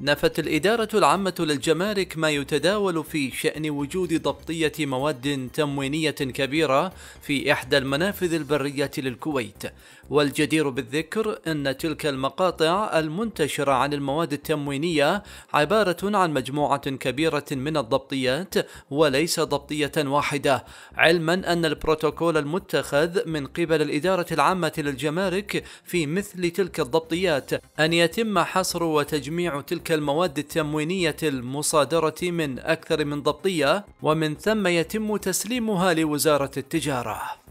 نفت الإدارة العامة للجمارك ما يتداول في شأن وجود ضبطية مواد تموينية كبيرة في إحدى المنافذ البرية للكويت، والجدير بالذكر أن تلك المقاطع المنتشرة عن المواد التموينية عبارة عن مجموعة كبيرة من الضبطيات وليس ضبطية واحدة، علما أن البروتوكول المتخذ من قبل الإدارة العامة للجمارك في مثل تلك الضبطيات أن يتم حصر وتجميع تلك تلك المواد التموينية المصادرة من أكثر من ضبطية ومن ثم يتم تسليمها لوزارة التجارة